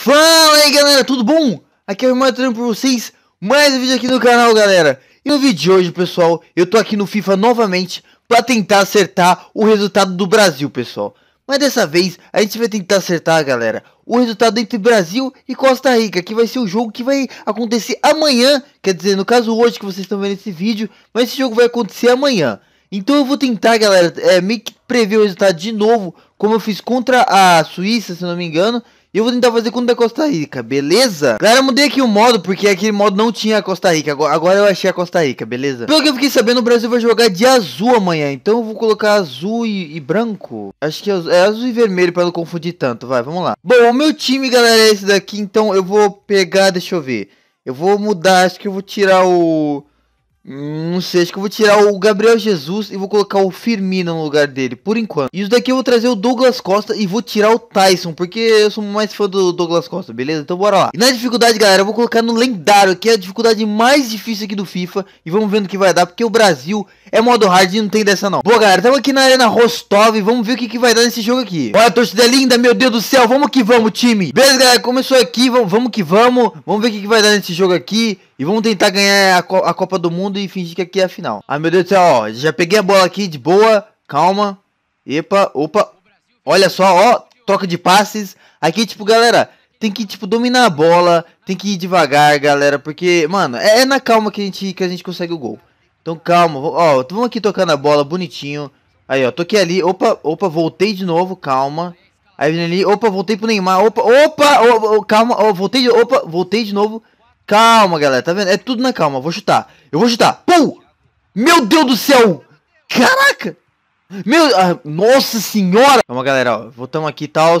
Fala aí galera, tudo bom? Aqui é o Irmão trazendo pra vocês mais um vídeo aqui no canal galera E no vídeo de hoje pessoal, eu tô aqui no FIFA novamente pra tentar acertar o resultado do Brasil pessoal Mas dessa vez a gente vai tentar acertar galera o resultado entre Brasil e Costa Rica Que vai ser o jogo que vai acontecer amanhã, quer dizer no caso hoje que vocês estão vendo esse vídeo Mas esse jogo vai acontecer amanhã então eu vou tentar, galera, é, meio que prever o resultado de novo, como eu fiz contra a Suíça, se não me engano. E eu vou tentar fazer com o da Costa Rica, beleza? Galera, eu mudei aqui o modo, porque aquele modo não tinha a Costa Rica. Agora, agora eu achei a Costa Rica, beleza? Pelo que eu fiquei sabendo, o Brasil vai jogar de azul amanhã. Então eu vou colocar azul e, e branco. Acho que é, é azul e vermelho pra não confundir tanto. Vai, vamos lá. Bom, o meu time, galera, é esse daqui. Então eu vou pegar, deixa eu ver. Eu vou mudar, acho que eu vou tirar o... Não sei, acho que eu vou tirar o Gabriel Jesus e vou colocar o Firmino no lugar dele, por enquanto. Isso daqui eu vou trazer o Douglas Costa e vou tirar o Tyson, porque eu sou mais fã do Douglas Costa, beleza? Então bora lá. E na dificuldade, galera, eu vou colocar no lendário, que é a dificuldade mais difícil aqui do FIFA. E vamos vendo o que vai dar, porque o Brasil é modo hard e não tem dessa não. Boa, galera, estamos aqui na Arena Rostov e vamos ver o que, que vai dar nesse jogo aqui. Olha, a torcida linda, meu Deus do céu, vamos que vamos, time. Beleza, galera, começou aqui, vamos, vamos que vamos. Vamos ver o que, que vai dar nesse jogo aqui. E vamos tentar ganhar a, Co a, Copa do Mundo e fingir que aqui é a final. Ai ah, meu Deus do céu, ó, já peguei a bola aqui de boa, calma. Epa, opa. Olha só, ó, troca de passes. Aqui, tipo, galera, tem que, tipo, dominar a bola, tem que ir devagar, galera, porque, mano, é, é na calma que a, gente, que a gente consegue o gol. Então calma, ó, vamos aqui tocando a bola bonitinho. Aí, ó, toquei ali, opa, opa, voltei de novo, calma. Aí ali, opa, voltei pro Neymar, opa, opa, calma, ó, voltei, opa, voltei de novo. Calma, galera, tá vendo? É tudo na calma. Vou chutar. Eu vou chutar. Pum! Meu Deus do céu! Caraca! Meu, ah, nossa senhora! Calma, galera, ó, voltamos aqui e tal.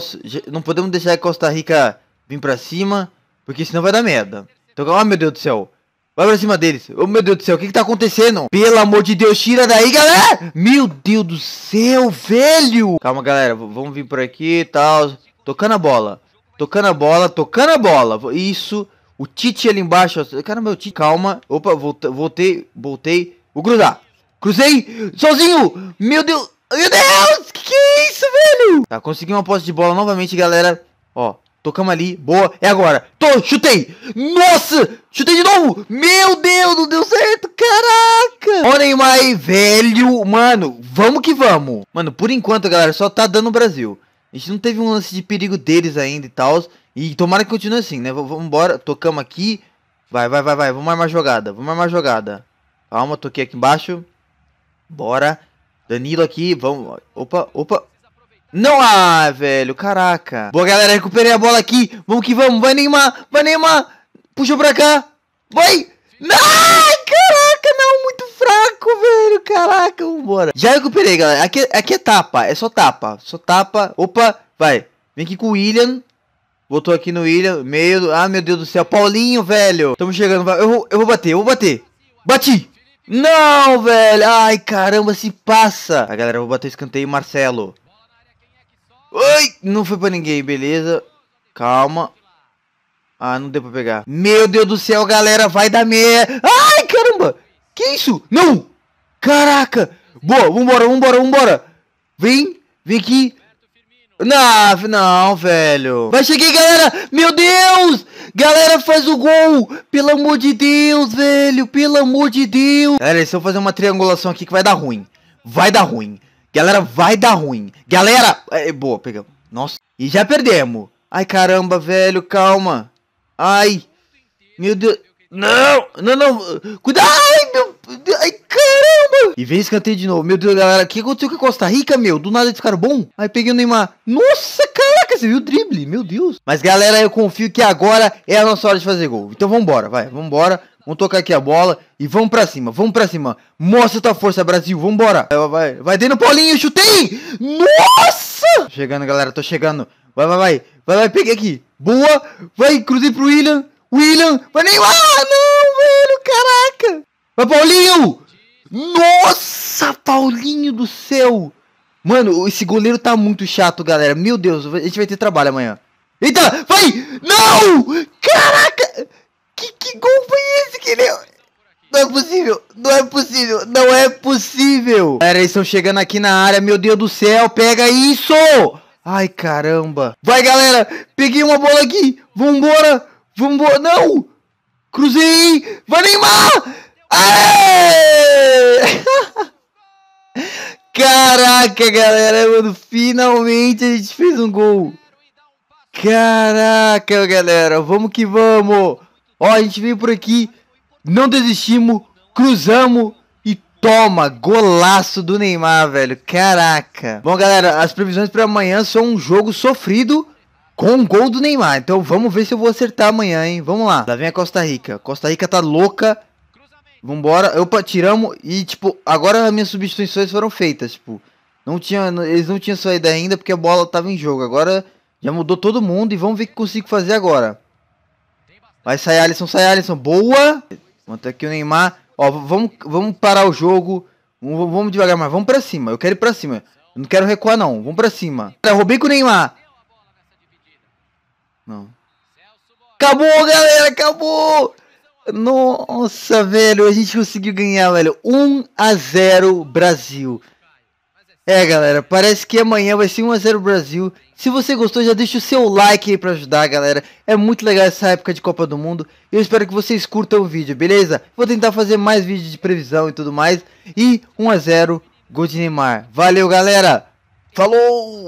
Não podemos deixar a Costa Rica vir pra cima, porque senão vai dar merda. Então, calma, meu Deus do céu. Vai pra cima deles. Oh, meu Deus do céu, o que que tá acontecendo? Pelo amor de Deus, tira daí, galera! Meu Deus do céu, velho! Calma, galera, vamos vir por aqui e tal. Tocando a bola. Tocando a bola, tocando a bola. Isso. O Tite ali embaixo. Cara, meu Tite, calma. Opa, voltei, voltei. Vou cruzar. Cruzei sozinho. Meu Deus. Meu Deus, que que é isso, velho? Tá, consegui uma posse de bola novamente, galera. Ó, tocamos ali. Boa, é agora. Tô, chutei. Nossa, chutei de novo. Meu Deus, não deu certo. Caraca. Olhem Neymar velho. Mano, vamos que vamos. Mano, por enquanto, galera, só tá dando o Brasil. A gente não teve um lance de perigo deles ainda e tal. E tomara que continue assim, né? Vamos embora, tocamos aqui. Vai, vai, vai, vai. Vamos armar jogada. Vamos armar jogada. Calma, toquei aqui embaixo. Bora. Danilo aqui, vamos. Opa, opa. Não, ah, velho, caraca. Boa, galera, recuperei a bola aqui. Vamos que vamos. Vai, Neymar. Vai, Neymar. Puxou pra cá. Vai. Ai, caraca, não. Muito fraco, velho. Caraca, vambora. Já recuperei, galera. Aqui, aqui é tapa. É só tapa. Só tapa. Opa, vai. Vem aqui com o William. Botou aqui no William, meio do... Ah, meu Deus do céu. Paulinho, velho. Tamo chegando. Eu vou, eu vou bater, eu vou bater. Bati! Não, velho. Ai, caramba, se passa. A galera, eu vou bater escanteio, Marcelo. Ai, não foi pra ninguém, beleza. Calma. Ah, não deu pra pegar. Meu Deus do céu, galera, vai dar merda. Ai, caramba. Que isso? Não. Caraca. Boa, vambora, vambora, vambora. Vem, vem aqui. Não, não, velho. Vai chegar, galera. Meu Deus! Galera, faz o gol. Pelo amor de Deus, velho. Pelo amor de Deus. Galera, se eu fazer uma triangulação aqui que vai dar ruim. Vai dar ruim. Galera, vai dar ruim. Galera... É, é boa, pegamos. Nossa. E já perdemos. Ai, caramba, velho. Calma. Ai. Meu Deus. Não, não, não. Cuidado. Ai, meu... Ai, e vem escanteio de novo. Meu Deus, galera, o que aconteceu com a Costa Rica, meu? Do nada eles ficaram bom. Aí peguei o Neymar. Nossa, caraca, você viu o drible? Meu Deus. Mas, galera, eu confio que agora é a nossa hora de fazer gol. Então vambora, vai, vambora. Vamos tocar aqui a bola e vamos pra cima, vamos pra cima. Mostra tua força, Brasil, vambora. Vai, vai, vai dentro, Paulinho, chutei! Nossa! Tô chegando, galera, tô chegando. Vai, vai, vai, vai, vai, peguei aqui. Boa, vai, cruzei pro William. William, vai Neymar! Não, velho, caraca! Vai, Paulinho! Nossa, Paulinho do céu! Mano, esse goleiro tá muito chato, galera. Meu Deus, a gente vai ter trabalho amanhã. Eita, vai! Não! Caraca! Que, que gol foi esse que deu? Não é possível, não é possível, não é possível. Galera, eles estão chegando aqui na área, meu Deus do céu, pega isso! Ai, caramba. Vai, galera, peguei uma bola aqui, vambora, vambora, não! Cruzei, vai Neymar! Caraca, galera, mano, finalmente a gente fez um gol. Caraca, galera, vamos que vamos. Ó, a gente veio por aqui, não desistimos, cruzamos e toma, golaço do Neymar, velho. Caraca. Bom, galera, as previsões para amanhã são um jogo sofrido, com um gol do Neymar. Então vamos ver se eu vou acertar amanhã, hein? Vamos lá. Lá vem a Costa Rica. Costa Rica tá louca Vambora, eu tiramos e tipo, agora as minhas substituições foram feitas, tipo, não tinha, eles não tinham saído ainda porque a bola tava em jogo. Agora já mudou todo mundo e vamos ver o que consigo fazer agora. Vai sair Alisson, sai Alisson, boa! Quanto aqui o Neymar, ó, vamos, vamos parar o jogo, vamos, vamos devagar, mas vamos pra cima, eu quero ir pra cima. Eu não quero recuar não, vamos pra cima. Cara, roubei com o Neymar. Não. Acabou, galera, acabou! Nossa, velho, a gente conseguiu ganhar, velho. 1 a 0 Brasil. É, galera, parece que amanhã vai ser 1x0 Brasil. Se você gostou, já deixa o seu like aí pra ajudar, galera. É muito legal essa época de Copa do Mundo. Eu espero que vocês curtam o vídeo, beleza? Vou tentar fazer mais vídeos de previsão e tudo mais. E 1x0, gol de Neymar. Valeu, galera! Falou!